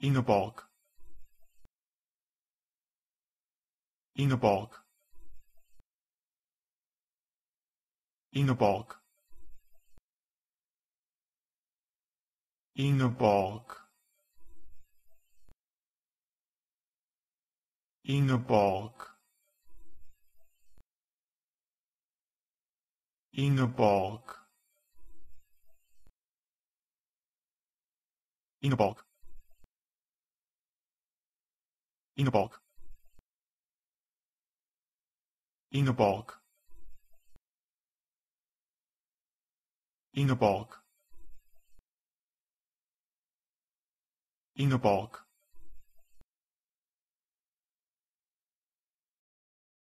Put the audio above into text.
In In In In a a a a Ingeborg In a Ingeborg In a Ingeborg Ingeborg Ingeborg Ingeborg Ingeborg